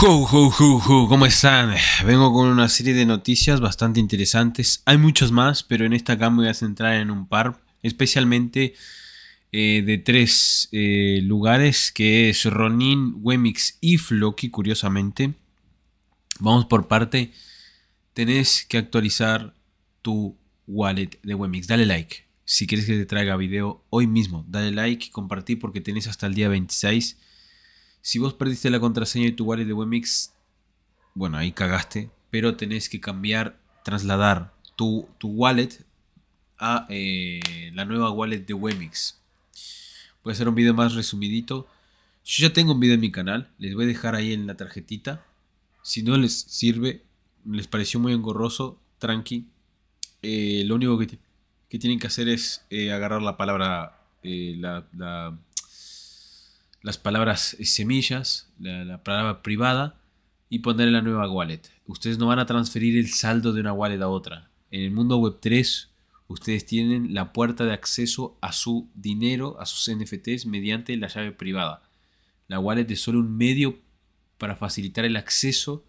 ¿cómo están? Vengo con una serie de noticias bastante interesantes. Hay muchos más, pero en esta acá me voy a centrar en un par, especialmente eh, de tres eh, lugares, que es Ronin, Wemix y Floki, curiosamente. Vamos por parte. Tenés que actualizar tu wallet de Wemix. Dale like. Si quieres que te traiga video hoy mismo, dale like y compartí porque tenés hasta el día 26 si vos perdiste la contraseña de tu wallet de Wemix, bueno, ahí cagaste, pero tenés que cambiar, trasladar tu, tu wallet a eh, la nueva wallet de Wemix. Voy a hacer un video más resumidito. Yo ya tengo un video en mi canal, les voy a dejar ahí en la tarjetita. Si no les sirve, les pareció muy engorroso, tranqui. Eh, lo único que, que, tienen que hacer es eh, agarrar la palabra, la las palabras semillas, la, palabra privada y poner la nueva wallet. Ustedes no van a transferir el saldo de una wallet a otra. En el mundo web 3, ustedes tienen la puerta de acceso a su dinero, a sus NFTs, mediante la llave privada. La wallet es solo un medio para facilitar el acceso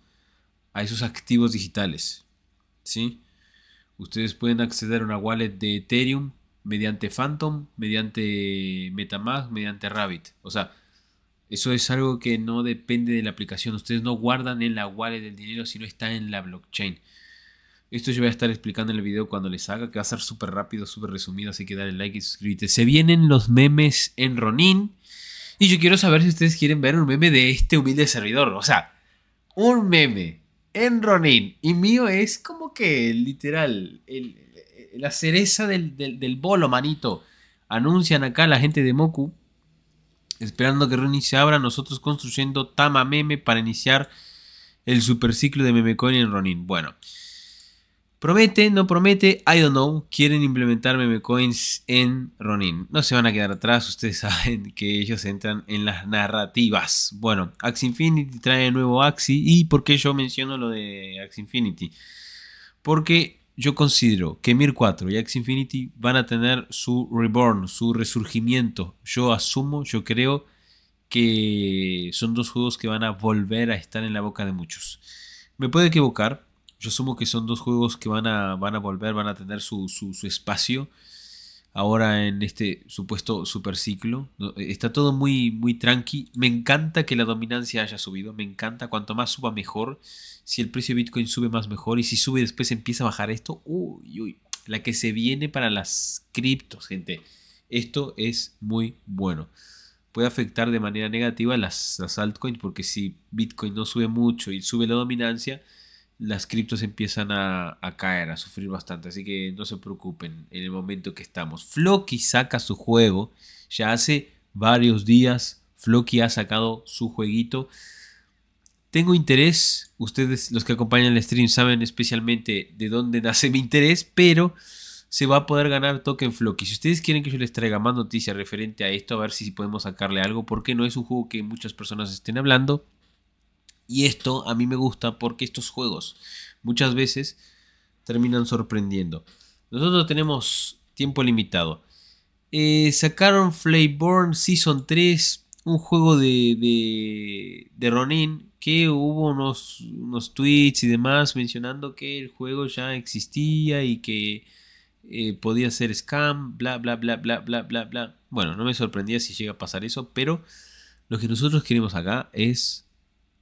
a esos activos digitales. ¿sí? Ustedes pueden acceder a una wallet de Ethereum mediante Phantom, mediante Metamask, mediante Rabbit. O sea, eso es algo que no depende de la aplicación. Ustedes no guardan en la wallet el dinero, sino está en la blockchain. Esto yo voy a estar explicando en el video cuando les haga, que va a ser súper rápido, súper resumido, así que dale like y suscríbete. Se vienen los memes en Ronin. Y yo quiero saber si ustedes quieren ver un meme de este humilde servidor. O sea, un meme en Ronin. Y mío es como que, literal, la cereza del, del bolo, manito. Anuncian acá la gente de Moku Esperando que Ronin se abra, nosotros construyendo Tama Meme para iniciar el ciclo de Memecoin en Ronin. Bueno, promete, no promete, I don't know. Quieren implementar Memecoins en Ronin. No se van a quedar atrás, ustedes saben que ellos entran en las narrativas. Bueno, Axie Infinity trae de nuevo Axie. ¿Y por qué yo menciono lo de Axie Infinity? Porque yo considero que Mir 4 y Axe Infinity van a tener su reborn, su resurgimiento. Yo asumo, yo creo que son dos juegos que van a volver a estar en la boca de muchos. Me puede equivocar, yo asumo que son dos juegos que van a, van a volver, van a tener su, su, su espacio ahora en este supuesto superciclo. Está todo muy, muy tranqui. Me encanta que la dominancia haya subido. Me encanta. Cuanto más suba, mejor. Si el precio de Bitcoin sube, más mejor. Y si sube después empieza a bajar esto. Uy, uy. La que se viene para las criptos, gente. Esto es muy bueno. Puede afectar de manera negativa las, las altcoins porque si Bitcoin no sube mucho y sube la dominancia, las criptos empiezan a, caer, a sufrir bastante. Así que no se preocupen en el momento que estamos. Floki saca su juego. Ya hace varios días Floki ha sacado su jueguito. Tengo interés. Ustedes, los que acompañan el stream, saben especialmente de dónde nace mi interés, pero se va a poder ganar token Floki. Si ustedes quieren que yo les traiga más noticias referente a esto, a ver si podemos sacarle algo, porque no es un juego que muchas personas estén hablando y esto a mí me gusta porque estos juegos muchas veces terminan sorprendiendo. Nosotros tenemos tiempo limitado. Eh, sacaron Flayborn Season 3, un juego de, de, Ronin, que hubo unos, unos, tweets y demás mencionando que el juego ya existía y que eh, podía ser scam, bla, bla, bla, bla, bla, bla, bla. Bueno, no me sorprendía si llega a pasar eso, pero lo que nosotros queremos acá es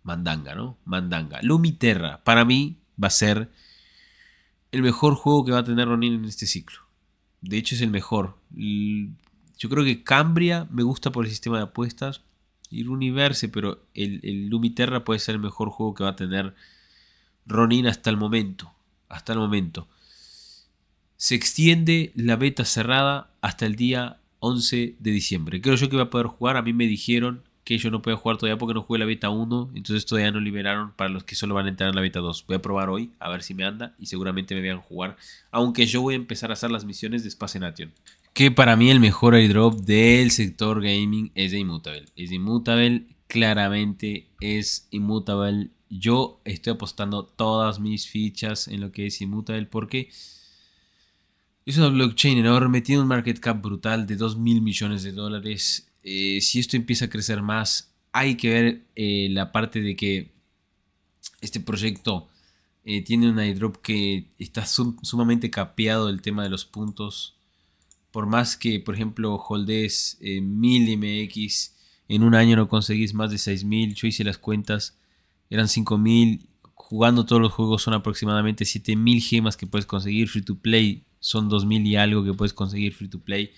Mandanga, ¿no? Mandanga. Lumiterra, para mí, va a ser el mejor juego que va a tener Ronin en este ciclo. De hecho, es el mejor. Yo creo que Cambria me gusta por el sistema de apuestas. Y el Universe, pero el, el Lumiterra puede ser el mejor juego que va a tener Ronin hasta el momento. Hasta el momento. Se extiende la beta cerrada hasta el día 11 de diciembre. Creo yo que va a poder jugar. A mí me dijeron que yo no puedo jugar todavía porque no jugué la beta 1, entonces todavía no liberaron para los que solo van a entrar en la beta 2. Voy a probar hoy, a ver si me anda y seguramente me vean jugar, aunque yo voy a empezar a hacer las misiones de Space Nation. Que para mí el mejor airdrop del sector gaming es de Immutable. Es de Immutable, claramente es Immutable. Yo estoy apostando todas mis fichas en lo que es Immutable porque... Es una blockchain enorme, tiene un market cap brutal de 2 mil millones de dólares eh, si esto empieza a crecer más, hay que ver eh, la parte de que este proyecto eh, tiene un airdrop que está sumamente capeado el tema de los puntos. Por más que, por ejemplo, holdes 1000 MX, en un año no conseguís más de 6000. Yo hice las cuentas, eran 5000. Jugando todos los juegos son aproximadamente 7000 gemas que puedes conseguir. Free to play son 2000 y algo que puedes conseguir free to play.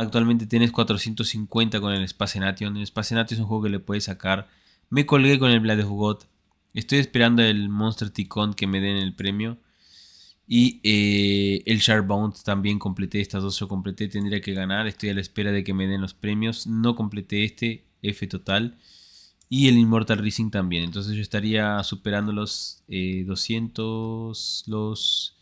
Actualmente tienes 450 con el Nation. El Nation es un juego que le puedes sacar. Me colgué con el God. Estoy esperando el Monster Ticon que me den el premio. Y eh, el Bound también completé. Estas dos yo completé. Tendría que ganar. Estoy a la espera de que me den los premios. No completé este. F total. Y el Immortal Racing también. Entonces yo estaría superando eh, los 200, los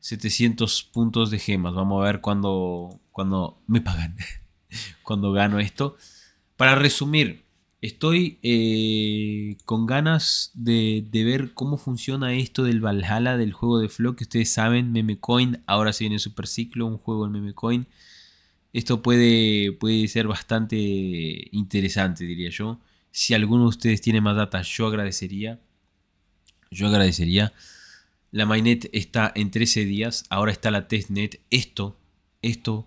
700 puntos de gemas. Vamos a ver cuándo cuando me pagan, cuando gano esto. Para resumir, estoy eh, con ganas de, ver cómo funciona esto del Valhalla, del juego de Flow, que ustedes saben, Memecoin, ahora se viene Super Ciclo, un juego en Memecoin. Esto puede, puede ser bastante interesante, diría yo. Si alguno de ustedes tiene más data, yo agradecería. Yo agradecería. La Mainnet está en 13 días. Ahora está la Testnet. Esto, esto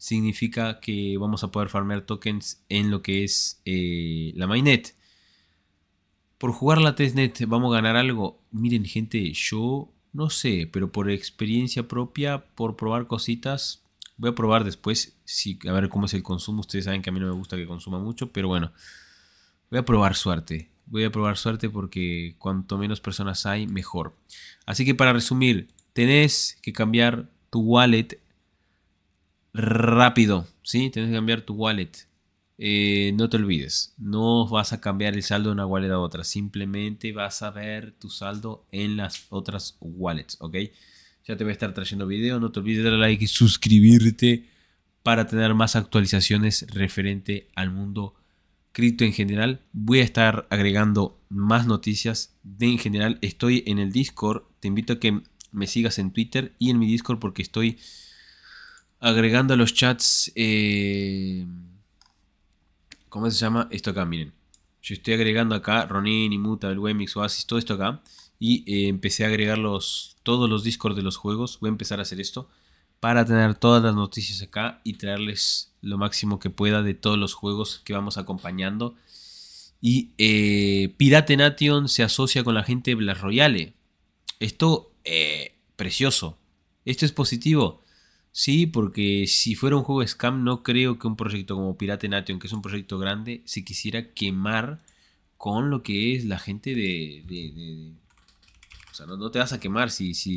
significa que vamos a poder farmear tokens en lo que es eh, la mainnet. Por jugar la testnet, ¿vamos a ganar algo? Miren, gente, yo no sé, pero por experiencia propia, por probar cositas, voy a probar después, si, a ver cómo es el consumo. Ustedes saben que a mí no me gusta que consuma mucho, pero bueno, voy a probar suerte. Voy a probar suerte porque cuanto menos personas hay, mejor. Así que para resumir, tenés que cambiar tu wallet rápido, ¿sí? Tienes que cambiar tu wallet. Eh, no te olvides, no vas a cambiar el saldo de una wallet a otra, simplemente vas a ver tu saldo en las otras wallets, ¿ok? Ya te voy a estar trayendo video, no te olvides de darle like y suscribirte para tener más actualizaciones referente al mundo cripto en general. Voy a estar agregando más noticias de en general. Estoy en el Discord, te invito a que me sigas en Twitter y en mi Discord porque estoy agregando a los chats. Eh, ¿Cómo se llama? Esto acá, miren. Yo estoy agregando acá Ronin, Imuta, el Wemix, Oasis, todo esto acá. Y eh, empecé a agregar los, todos los Discord de los juegos. Voy a empezar a hacer esto para tener todas las noticias acá y traerles lo máximo que pueda de todos los juegos que vamos acompañando. Y Piratenation eh, Pirate Nation se asocia con la gente de Blas Royale. Esto, es precioso. Esto es positivo. Sí, porque si fuera un juego scam, no creo que un proyecto como Pirate Nation, que es un proyecto grande, se quisiera quemar con lo que es la gente de. o sea, no, te vas a quemar si, si,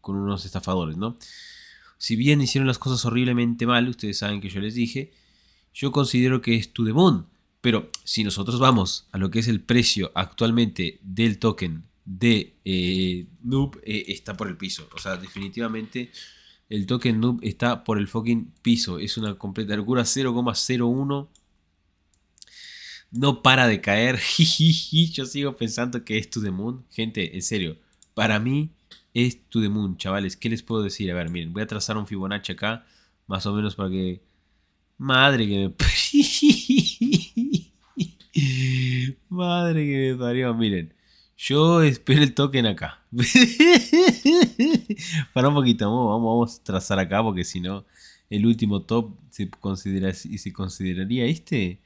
con unos estafadores, ¿no? Si bien hicieron las cosas horriblemente mal, ustedes saben que yo les dije, yo considero que es tu demon. Pero si nosotros vamos a lo que es el precio actualmente del token de eh, Noob, eh, está por el piso. O sea, definitivamente el token noob está por el fucking piso. Es una completa locura. 0,01. No para de caer. Yo sigo pensando que es To The Moon. Gente, en serio. Para mí es To The Moon, chavales. ¿Qué les puedo decir? A ver, miren. Voy a trazar un Fibonacci acá. Más o menos para que... Madre que me... Madre que me parió. Miren. Yo espero el token acá. Para un poquito, vamos, a trazar acá porque si no, el último top se considera y se consideraría este.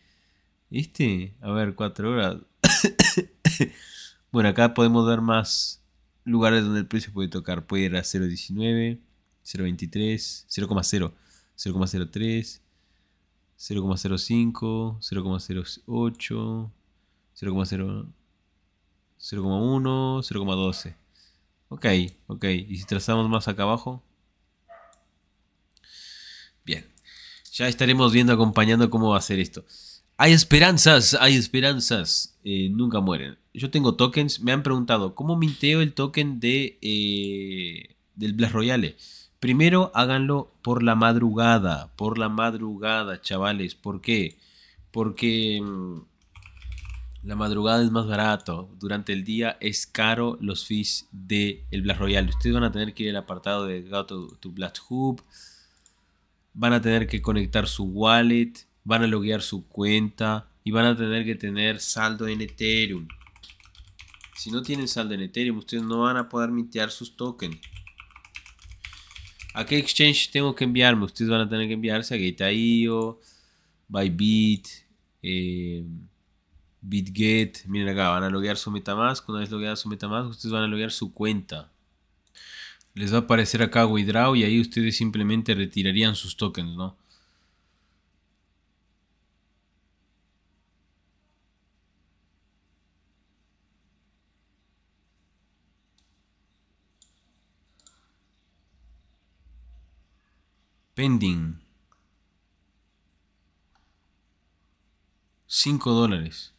Este, a ver, 4 horas. bueno, acá podemos ver más lugares donde el precio puede tocar. Puede ir a 0.19, 0.23, 0.0, 0.03, 0.05, 0.08, 0.0. 0,1, 0,12. Ok, ok. Y si trazamos más acá abajo. Bien. Ya estaremos viendo, acompañando cómo va a ser esto. Hay esperanzas, hay esperanzas. Eh, nunca mueren. Yo tengo tokens. Me han preguntado, ¿cómo minteo el token de, eh, del Blast Royale? Primero háganlo por la madrugada. Por la madrugada, chavales. ¿Por qué? Porque... Mm, la madrugada es más barato. Durante el día es caro los fees de el Blast Royale. Ustedes van a tener que ir al apartado de Gato to Blast Hub. Van a tener que conectar su wallet. Van a loguear su cuenta. Y van a tener que tener saldo en Ethereum. Si no tienen saldo en Ethereum, ustedes no van a poder mintear sus tokens. ¿A qué exchange tengo que enviarme? Ustedes van a tener que enviarse a Gate.io, Bybit, eh, BitGet, miren acá, van a loguear su MetaMask, una vez logueada su MetaMask, ustedes van a loguear su cuenta. Les va a aparecer acá Withdraw y ahí ustedes simplemente retirarían sus tokens, ¿no? Pending. 5 dólares.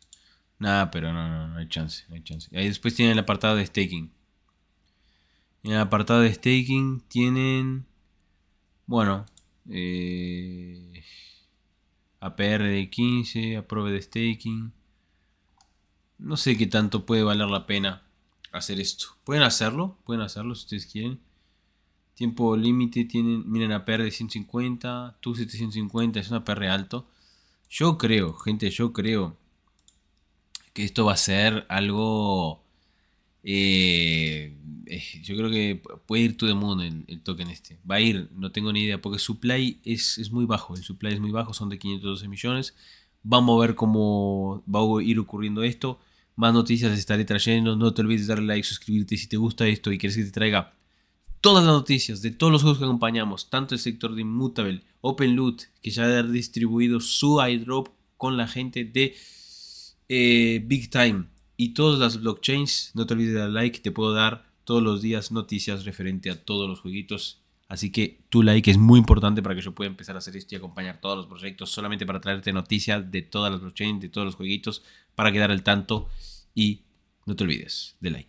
Nada, pero no, no, no hay chance, no hay chance. Ahí después tienen el apartado de staking. En el apartado de staking tienen, bueno, eh, APR de 15, aprove de staking. No sé qué tanto puede valer la pena hacer esto. Pueden hacerlo, pueden hacerlo si ustedes quieren. Tiempo límite tienen, miren, APR de 150, TU 750, es un APR alto. Yo creo, gente, yo creo que esto va a ser algo... Eh, yo creo que puede ir to de mundo el, el, token este. Va a ir, no tengo ni idea, porque su supply es, muy bajo. El supply es muy bajo, son de 512 millones. Vamos a ver cómo va a ir ocurriendo esto. Más noticias estaré trayendo. No te olvides de darle like, suscribirte si te gusta esto y quieres que te traiga todas las noticias de todos los juegos que acompañamos, tanto el sector de Immutable, Open Loot, que ya ha distribuido su iDrop con la gente de eh, big time. Y todas las blockchains, no te olvides de dar like, te puedo dar todos los días noticias referente a todos los jueguitos. Así que tu like es muy importante para que yo pueda empezar a hacer esto y acompañar todos los proyectos, solamente para traerte noticias de todas las blockchains, de todos los jueguitos, para quedar al tanto. Y no te olvides de like.